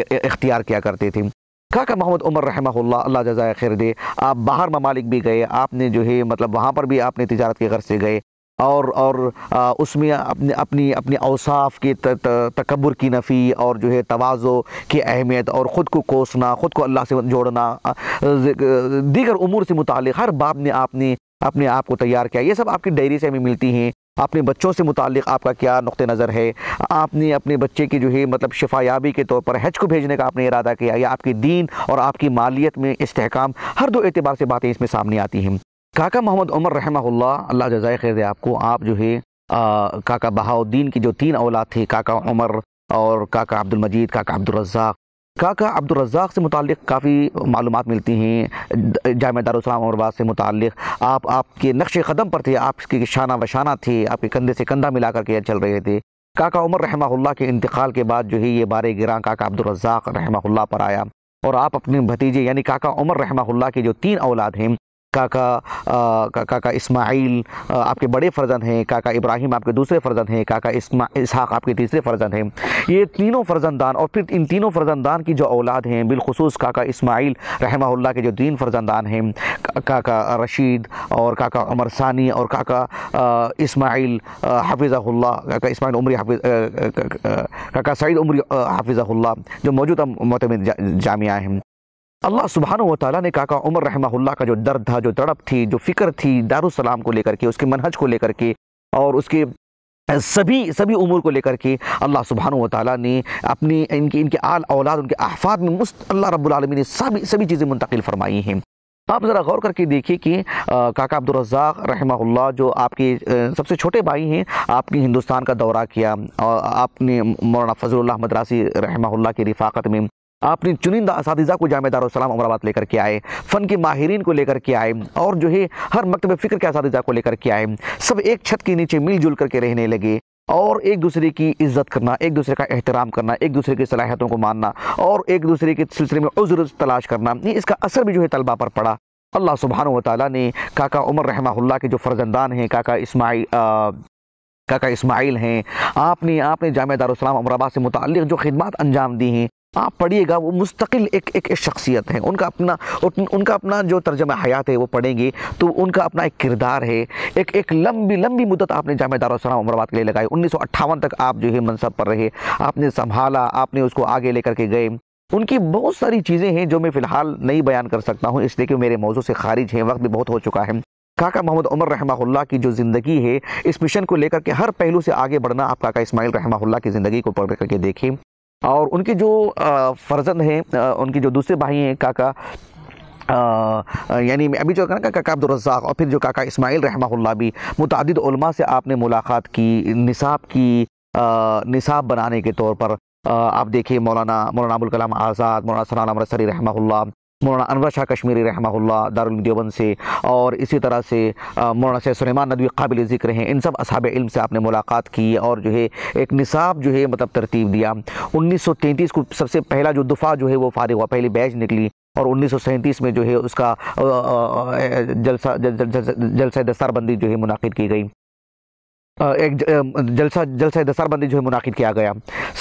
इख्तियार किया करते थे काका मोहम्मद उमर रहमा अल्लाह जजाय खैर दे आप बाहर ममालिक भी गए आपने जो है मतलब वहाँ पर भी आपने तजारत के घर से गए और और उसमें अपने अपनी अपने अवसाफ के तकबर की नफ़ी और जो है तोज़ो की अहमियत और ख़ुद को कोसना ख़ुद को अल्लाह से जोड़ना दीगर उमूर से मुतल हर बाप ने आपने अपने आप को तैयार किया ये सब आपकी डायरी से हमें मिलती हैं अपने बच्चों से मुतल आपका क्या नुक़ नज़र है आपने अपने बच्चे की जो है मतलब याबी के तौर पर हज को भेजने का आपने इरादा किया या आपके दीन और आपकी मालियत में इसकाम हर दो एतबार से बातें इसमें सामने आती हैं काका मोहम्मद उमर रहमहुल्ला अल्लाह जजाय खैर दे आपको आप जो है काका बहाउद्दीन की जो तीन औलाद थे काका उमर और काका अब्दुल मजीद काका अब्दुलरजाक काका अब्दुलरजाक से मुतल काफ़ी मालूम मिलती हैं जाम दारूसलाम औरबाद से मुतल आप आपके नक्श क़दम पर थे आपके शाना वशाना थे आपके कंधे से कंधा मिला करके चल रहे थे काका उमर रहमहुल्ला के इंतकाल के बाद जो है ये बार गिरा काका रज़ाक़ रहमहुल्ला पर आया और आप अपने भतीजे यानी काका उमर रहमहुल्ला के जो तीन औलाद हैं काका का, काका इस्माइल आपके बड़े फ़र्जन हैं काका इब्राहिम आपके दूसरे फ़र्जन हैं काका इसहाक़ आपके तीसरे फ़र्जन हैं ये तीनों फ़र्जंदान और फिर इन तीनों फ़र्जंदान की जो औलाद हैं बिलखसूस काका इस्माइल रहमा के जो तीन फर्जंदान हैं काका रशीद और काका उमर सानी और काका इस्माइल हाफिज़ाल्ला काका इस्माइल उमरी हाफिज़ काका सईद उमरी हाफिज़ाल्ला जो मौजूदा मतम जामिया हैं अल्लाह सुबहान वाली ने काका उमर रहमा का जो दर्द था जो तड़प थी जो फ़िक्र थी दारुसलाम को लेकर के उसके मनहज को लेकर के और उसके सभी सभी उमूर को लेकर के अल्लाह सुबहान वाली ने अपनी इनकी इनके आल औलाद उनके अहफाद में मुस्त अल्लाह रब्लमी ने सभी सभी चीज़ें मुंतकिल फरमाई हैं तो आप ज़रा गौर करके देखिए कि काका अब्दुलरजाक रहमा जो आपके सबसे छोटे भाई हैं आपने हिंदुस्तान का दौरा किया और आपने मौलाना फजल मद्रासी रहमा की रिफाकत में आपने चुनिंदा इस को जाम सलाम अमराबाद लेकर के आए फ़न के माहरीन को लेकर के आए और जो है हर मकतब फ़िक्र के इस को लेकर के आए सब एक छत के नीचे मिलजुल करके रहने लगे और एक दूसरे की इज्जत करना एक दूसरे का एहतराम करना एक दूसरे की सलाहियतों को मानना और एक दूसरे के सिलसिले में उज्र तलाश करना ये इसका असर भी जो है तलबा पर पड़ा अल्लाह सुबहान तला ने काका उमर रहमा के जो फर्जंदान हैं काका इसमाई काका इस्माइल हैं आपने आपने जाम दारुसलाम अमराबाद से मुतल जो खिदमत अंजाम दी हैं आप पढ़िएगा वो मुस्तकिल एक एक, शख्सियत है उनका अपना उनका अपना जो तर्जम हयात है वो पढ़ेंगे तो उनका अपना एक किरदार है एक एक लंबी लंबी मुदत आपने जाम दारुसलाम अमराबाद के लिए लगाई उन्नीस तक आप जो है मनसब पर रहे आपने संभाला आपने उसको आगे लेकर के गए उनकी बहुत सारी चीज़ें हैं जो मैं फ़िलहाल नहीं बयान कर सकता हूँ इसलिए कि मेरे मौजू से खारिज हैं वक्त भी बहुत हो चुका है काका मोहम्मद उमर रहमाहुल्ला की जो ज़िंदगी है इस मिशन को लेकर के हर पहलू से आगे बढ़ना आप काका इस्माइल रहमाहुल्ला की ज़िंदगी को पढ़ करके देखें और उनके जो फर्जंद हैं उनके जो दूसरे भाई हैं काका यानी अभी जो ना काका अब्दुलरजाक और फिर जो काका इस्माइल रहमा भी मुतद से आपने मुलाकात की निसाब की निसाब बनाने के तौर पर आप देखिए मौलाना मौलाना अबुल कलाम आज़ाद मौलाना सलाम रसरी रहमा मौलाना अनवर शाह कश्मीरी दारुल दारुलदेवन से और इसी तरह से मौलाना से सुलेमान नदवी काबिल ज़िक्र हैं इन सब असाब इल्म से आपने मुलाकात की और जो है एक निसाब जो है मतलब तरतीब दिया 1933 को सबसे पहला जो दफ़ा जो है वो फारिग हुआ पहली बैच निकली और उन्नीस में जो है उसका जलसा जलसा दस्तारबंदी जो है मुनद की गई एक जलसा जलसा दसारबंदी जो है मुनद किया गया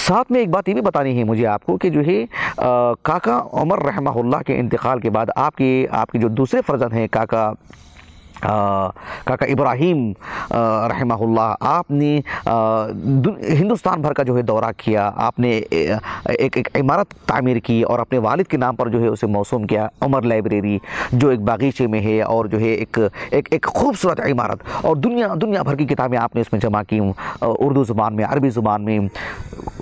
साथ में एक बात ये भी बतानी है मुझे आपको कि जो है काका उमर रहमा के इंतकाल के बाद आपके आपके जो दूसरे फर्जन हैं काका काका इब्राहिम रहमहुल्ला आपने हिंदुस्तान भर का जो है दौरा किया आपने एक एक इमारत तामीर की और अपने वालिद के नाम पर जो है उसे मौसम किया उमर लाइब्रेरी जो एक बागीचे में है और जो है एक एक एक खूबसूरत इमारत और दुनिया दुनिया भर की किताबें आपने उसमें जमा की उर्दू ज़ुबान में अरबी ज़ुबान में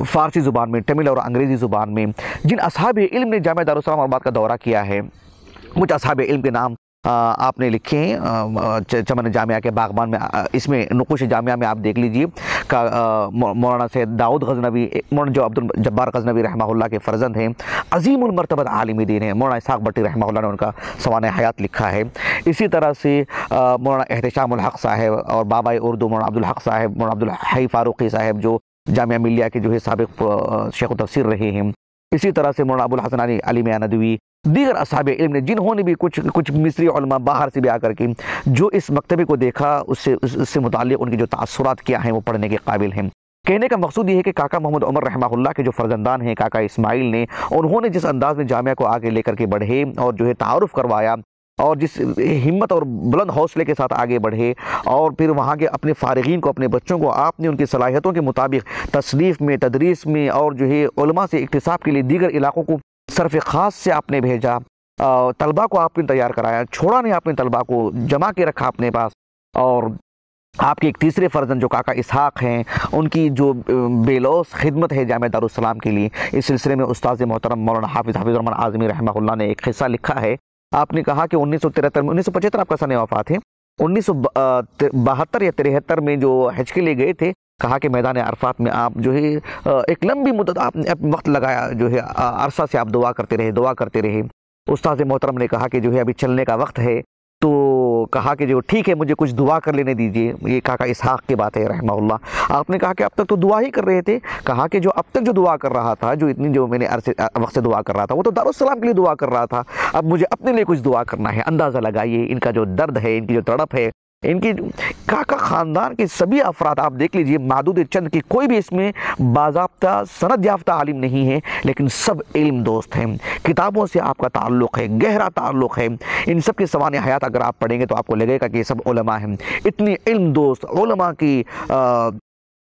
फ़ारसी ज़ुबान में तमिल और अंग्रेज़ी ज़ुबान में जिन अब इल्म ने जाम दारुसलाम आबाद का दौरा किया है कुछ असाब इल्म के नाम आपने लिखे हैं चमन जामिया के बागबान में इसमें नकुश जामिया में आप देख लीजिए का मौलाना से दाऊद गजनबी मौलाना जो अब्दुल जब्बार गजनबी रहमा के फ़र्जंद हैं अजीम उमरतबत आलिम दीन है मौलाना इसाक भट्टी रहमा ने उनका सवान हयात लिखा है इसी तरह से मौलाना एहतशामक साहेब और बाबा उर्दू मौलाना अब्दुल हक साहब मौलाना अब्दुल हई फ़ारूक़ी साहेब जो जामिया मिलिया के जो है सबक शेख तफसर रहे हैं इसी तरह से मौलाना अबुल हसन अली अली मियाँ नदवी दीगर असाब इल्म ने जिन्होंने भी कुछ कुछ मिस्री बाहर से भी आकर के जो इस मकतबे को देखा उससे उससे मुतल उनके जो तसरत किया हैं वो पढ़ने के काबिल हैं कहने का मकसूद ये है कि काका मोहम्मद उमर रहमा के जो फर्जंदान हैं काका इसमाइल ने उन्होंने जिस अंदाज में जामिया को आगे लेकर के बढ़े और जो है तारफ़ करवाया और जिस हिम्मत और बुलंद हौसले के साथ आगे बढ़े और फिर वहाँ के अपने फ़ारगीन को अपने बच्चों को आपने उनकी सलाहियतों के मुताबिक तसनीफ़ में तदरीस में और जो है से इकतसाब के लिए दीगर इलाकों को सरफ़ ख़ास से आपने भेजा तलबा को आपने तैयार कराया छोड़ा नहीं आपने तलबा को जमा के रखा अपने पास और आपके एक तीसरे फर्जन जो काका इसहाक हैं उनकी जो बेलौस खिदमत है जाम दार्लाम के लिए इस सिलसिले में उस्ताद मोहतरम मौलाना हाफिज़ रमन आज़मी रहमा ने एक हिस्सा लिखा है आपने कहा कि उन्नीस सौ तिहत्तर में उन्नीस सौ पचहत्तर आपका सन वफ़ात है उन्नीस सौ बहत्तर या तिहत्तर में जो हज के लिए गए थे कहा कि मैदान अरफात में आप जो है एक लंबी मुदत आपने वक्त लगाया जो है अरसा से आप दुआ करते रहे दुआ करते रहे उस्ताद मोहतरम ने कहा कि जो है अभी चलने का वक्त है तो कहा कि जो ठीक है मुझे कुछ दुआ कर लेने दीजिए ये काका इसहाक की बात है रहमा आपने कहा कि अब तक तो दुआ ही कर रहे थे कहा कि जो अब तक जो दुआ कर रहा था जो इतनी जो मैंने अरसे वक्त से दुआ कर रहा था वो तो दारुसलाम के लिए दुआ कर रहा था अब मुझे अपने लिए कुछ दुआ करना है अंदाज़ा लगाइए इनका जो दर्द है इनकी जो तड़प है इनकी काका ख़ानदान के सभी अफराद आप देख लीजिए महदूद चंद की कोई भी इसमें बाबा सनद याफ्ता आलिम नहीं है लेकिन सब इल्म दोस्त हैं किताबों से आपका ताल्लुक़ है गहरा ताल्लुक़ है इन सब के सवान हयात अगर आप पढ़ेंगे तो आपको लगेगा कि ये सब हैं इतनी इल्म दोस्त की आ,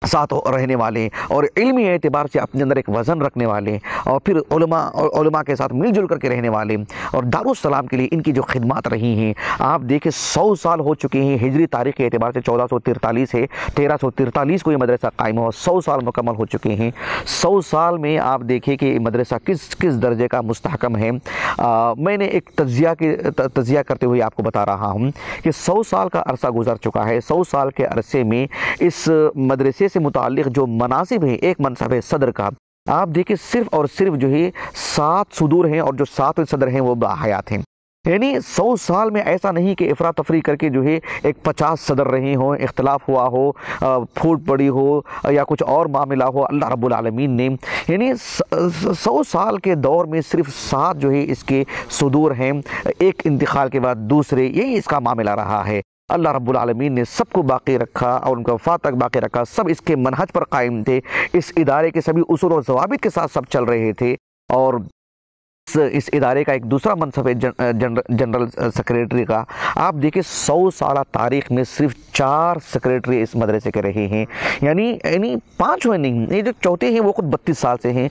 साथ रहने वाले और इल्मी एतबार से अपने अंदर एक वज़न रखने वाले और फिर और के साथ मिलजुल करके रहने वाले और दारुसलाम के लिए इनकी जो खिदमत रही हैं आप देखें सौ साल हो चुके हैं हिजरी तारीख के अतबार से चौदह सौ तिरतालीस है तेरह सौ तिरतालीस को ये मदरसा कायम हुआ सौ साल मुकम्मल हो चुके हैं सौ साल में आप देखें कि मदरसा किस किस दर्जे का मुस्तकम है आ, मैंने एक तजिया के तजिया करते हुए आपको बता रहा हूँ कि सौ साल का अरसा गुजर चुका है सौ साल के अरसे में इस मदरसे दर्जे से मुतक जो मुनासिब हैं एक मनसब है सदर का आप देखिए सिर्फ और सिर्फ जो है सात सदूर हैं और जो सातवें सदर हैं वो बाहयात हैं यानी सौ साल में ऐसा नहीं कि अफरा तफरी करके जो है एक पचास सदर रहे हों इख्तलाफ हुआ हो फूट पड़ी हो या कुछ और मामला हो अल्लाह रबालमीन ने यानी सौ साल के दौर में सिर्फ सात जो है इसके सदूर हैं एक इंतकाल के बाद दूसरे यही इसका मामला रहा है अल्लाह रब्लमी ने सबको बाकी रखा और उनका वफा तक बाकी रखा सब इसके मनहज पर कायम थे इस इदारे के सभी असूल और जवाब के साथ सब चल रहे थे और इस इदारे का एक दूसरा मनसब है जन, जन, जनरल सेक्रेटरी का आप देखिए सौ साल तारीख में सिर्फ चार सेक्रेटरी इस मदरसे के रहे हैं यानी यानी पाँच नहीं ये जो चौथे हैं वो खुद बत्तीस साल से हैं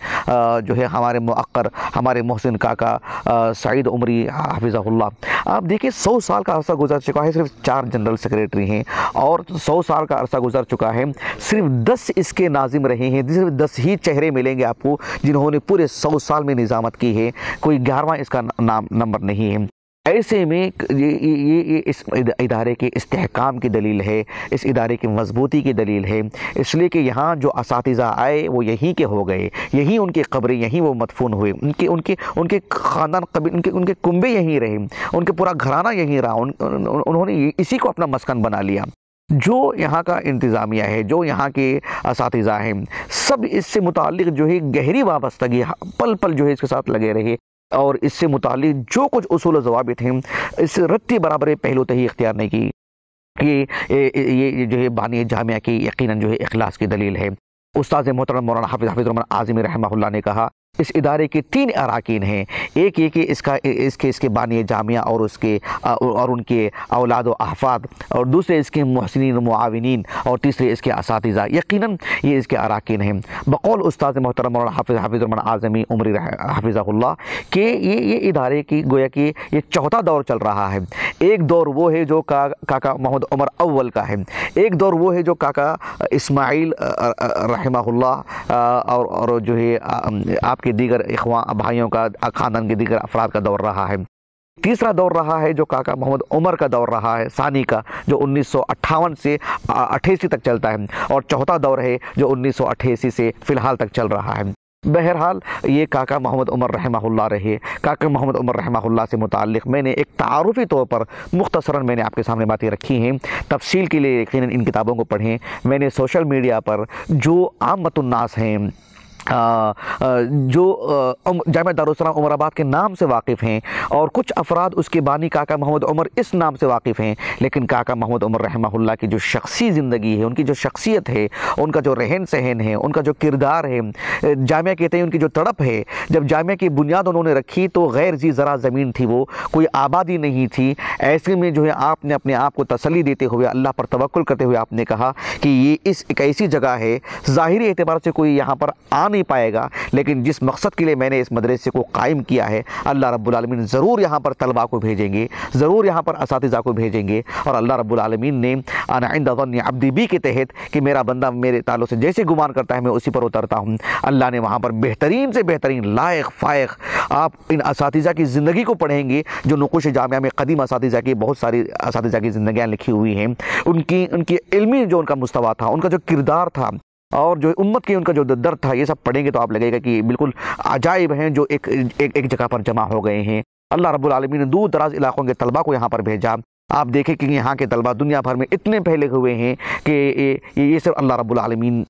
जो है हमारे मक्र हमारे मोहसिन काका सईद उमरी हाफिज़ाल्ला आप देखिए सौ साल का अरसा गुजर चुका है सिर्फ चार जनरल सेक्रेटरी हैं और सौ साल का अरसा गुजर चुका है सिर्फ दस इसके नाजिम रहे हैं सिर्फ दस ही चेहरे मिलेंगे आपको जिन्होंने पूरे सौ साल में निज़ामत की है कोई ग्यारहवा इसका नाम नंबर नहीं है ऐसे में ये ये ये इस इदारे के इस्तेकाम की दलील है इस इदारे की मजबूती की दलील है इसलिए कि यहाँ जो इस आए वो यहीं के हो गए यहीं उनकी कब्रें यहीं वो मदफून हुए उनके उनके उनके ख़ानदान कबी उनके उनके कुंबे यहीं रहे उनके पूरा घराना यहीं रहा उन, उन, उन्होंने इसी को अपना मस्कन बना लिया जो यहाँ का इंतज़ामिया है जो यहाँ के इस हैं सब इससे मुतल जो है गहरी वाबस्तगी हाँ, पल पल जो है इसके साथ लगे रहे और इससे मुतल जो कुछ असूल जवाब हैं इस रत्ती बराबर पहलू तही इख्तियार नहीं की ये ये जो है बानी जामिया की यकीन जो है अखलास की दलील है उस्ताद मोहतरम मौलाना हाफिज़ हाफिज़ रमन आज़मी रहमा ने कहा इस इदारे के तीन अरकान हैं एक ये कि इसका इसके इसके बानिय जामिया और उसके और उनके औलाद अहफाद और दूसरे इसके महसिन मुआविन और तीसरे इसके इस यकीन ये इसके अरकान हैं बकौल उस्ताद मोहतरम हाफिज़ हाफिज़रमन आज़मी उम्र हाफिज़ा के ये ये इदारे की गोया कि ये चौथा दौर चल रहा है एक दौर वो है जो का, काका मोहम्मद उमर अव्वल का है एक दौर वो है जो काका इस्माइल रहमा और, और जो है आपके आपके दीगर अखवा भाइयों का ख़ानदान के दीगर अफराद का दौर रहा है तीसरा दौर रहा है जो काका मोहम्मद उमर का दौर रहा है सानी का जो उन्नीस से अठासी तक चलता है और चौथा दौर है जो उन्नीस से फ़िलहाल तक चल रहा है बहरहाल ये काका मोहम्मद उमर रहमा रहे काका मोहम्मद उमर रहमा से मुतल मैंने एक तारफ़ी तौर पर मुख्तसरा मैंने आपके सामने बातें रखी हैं तफसील के लिए यकीन इन किताबों को पढ़ें मैंने सोशल मीडिया पर जो आम मतन्नास हैं जो जाम दारोसलम उमराबाद के नाम से वाकिफ़ हैं और कुछ अफराद उसके बानी काका मोहम्मद उमर इस नाम से वाकिफ़ हैं लेकिन काका मोहम्मद उमर रहमहुल्ला की जो शख्सी ज़िंदगी है उनकी जो शख्सियत है उनका जो रहन सहन है उनका जो किरदार है जामिया कहते हैं उनकी जो तड़प है जब जामिया की बुनियाद उन्होंने रखी तो गैर जी ज़रा ज़मीन थी वो कोई आबादी नहीं थी ऐसे में जो है आपने अपने आप को तसली देते हुए अल्लाह पर तवक्ल करते हुए आपने कहा कि ये इस एक ऐसी जगह है ज़ाहरी एतबार से कोई यहाँ पर आने नहीं पाएगा लेकिन जिस मकसद के लिए मैंने इस मदरसे को कायम किया है अल्लाह रब्बुलमीन ज़रूर यहाँ पर तलबा को भेजेंगे ज़रूर यहाँ पर इस को भेजेंगे और अल्लाह रब्बुलमीन ने अब्दी बी के तहत कि मेरा बंदा मेरे तालों से जैसे गुमान करता है मैं उसी पर उतरता हूँ अल्लाह ने वहाँ पर बेहतरीन से बेहतरीन लायक फ़ायक आप इन इस की ज़िंदगी को पढ़ेंगे जो नुकुश जामिया में कदीम इस की बहुत सारी इस की ज़िंदियाँ लिखी हुई हैं उनकी उनकी इलमी जो उनका मुस्तवा था उनका जो किरदार था और जो उम्मत की उनका जो दर्द था ये सब पढ़ेंगे तो आप लगेगा कि बिल्कुल अजायब हैं जो एक एक एक जगह पर जमा हो गए हैं अल्लाह रब्बुल आलमीन ने दूर दराज इलाकों के तलबा को यहाँ पर भेजा आप देखें कि यहाँ के तलबा दुनिया भर में इतने पहले हुए हैं कि ये ये सब अल्लाह रब्बुल आलमीन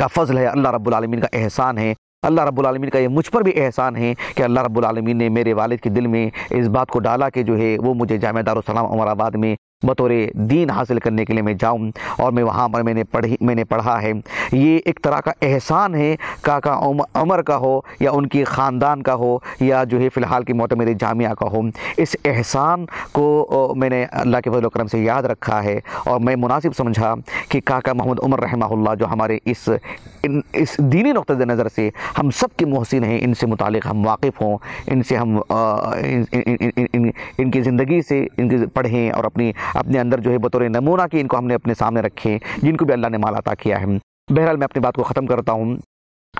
का फजल है अल्लाह रब्बुल आलमीन का एहसान है अल्लाह रब्बुल आलमीन का ये मुझ पर भी एहसान है कि अल्लाह रब्बुल आलमीन ने मेरे वालिद के दिल में इस बात को डाला कि जो है वो मुझे जाम सलाम उमराबाद में बतौर दीन हासिल करने के लिए मैं जाऊं और मैं वहाँ पर मैंने पढ़ी मैंने पढ़ा है ये एक तरह का एहसान है काका अमर का हो या उनके ख़ानदान का हो या जो है फ़िलहाल की मेरे जामिया का हो इस एहसान को मैंने अल्लाह के फजलोक्रम से याद रखा है और मैं मुनासिब समझा कि काका मोहम्मद उमर रहमा जो हमारे इस इन, इस दीनी नुक़ नज़र से हम सब के महसिन हैं इनसे मुतल हम वाकिफ़ हों इनसे हम इन, से हम इनकी ज़िंदगी से इनकी पढ़ें और अपनी अपने अंदर जो है बतौर नमूना कि इनको हमने अपने सामने रखे हैं जिनको भी अल्लाह ने माल अता किया है बहरहाल मैं अपनी बात को ख़त्म करता हूँ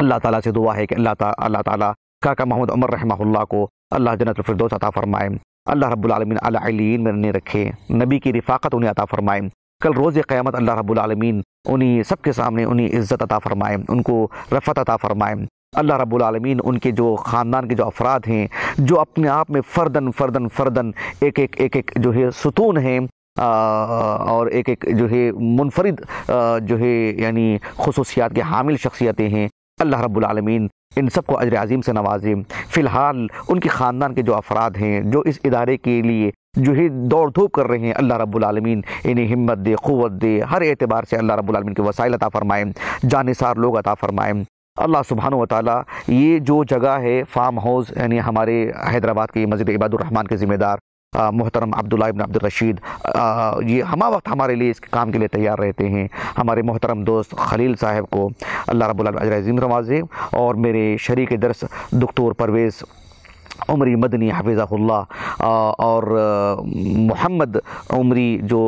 अल्लाह ताला से दुआ है कि अल्लाह ता अल्लाह ताला काका मोहम्मद उमर रहमा को अल्लाह जन्नत फिरदौस अता फ़रमाए अल्लाह रबालमीन अलीन में उन्हें रखे नबी की रिफाकत उन्हें अता फ़रमाए कल रोज़ क़्यामत अल्लाह रबालमीन उन्हीं सब के सामने उन्हें इज़्ज़त अता फ़रमाए उनको रफ़त अता फ़रमाए अल्लाह रबालमीन उनके जो ख़ानदान के जो अफराद हैं जो अपने आप में फ़र्दन फ़र्दन फ़र्दन एक एक एक एक जो है सुतून हैं और एक एक जो है मुनफरद जो है यानी खसूसियात के हामिल शख्सियतें हैं अल्लाह रब्बुलमीन इन सब को अजर अजीम से नवाजे फ़िलहाल उनके ख़ानदान के जो अफराद हैं जो इस इदारे के लिए जो है दौड़ धूप कर रहे हैं अल्लाह रब्बुलमीन इन्हें हिम्मत दे क़वत दे हर एतबार से अल्लाह रब्बुलमीन के वसाइल अता फ़रमाएँ जानसार लोग अता फ़रमाएँ अल्लाह सुबहान ताल ये जो जगह है फार्म हाउस यानी हमारे हैदराबाद के मस्जिद इबादुररहमान के ज़िम्मेदार मोहतरम अब्दुल्ला इबन ये हमा वक्त हमारे लिए इस काम के लिए तैयार रहते हैं हमारे मोहतरम दोस्त खलील साहब को अल्लाह रबालज़ीम नवाजे और मेरे शरीक दरस दखतूर परवेज़ उमरी मदनी हफिज़ाहुल्ला और मोहम्मद उमरी जो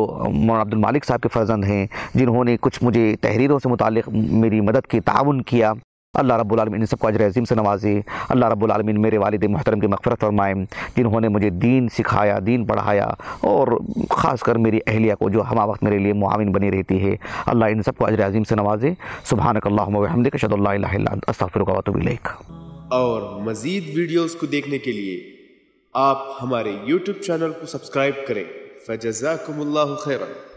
अब्दुल मालिक साहब के फर्जंद हैं जिन्होंने कुछ मुझे तहरीरों से मुतल मेरी मदद की ताउन किया अल्लाह रब्बुलमीन इन सबको अजर अजीम से नवाजे अल्लाह रब्बुलमीन मेरे वालद मोहतरम की मफ़रत फरमाए जिन्होंने मुझे दीन सिखाया दीन पढ़ाया और ख़ास कर मेरी अहलिया को जो हम वक्त मेरे लिए मुआविन बनी रहती है अल्लाह इन सबको अजर अजीम से नवाजे सुबह और मज़ीद वीडियोज़ को देखने के लिए आप हमारे यूट्यूब चैनल को सब्सक्राइब करें फजाकम्ला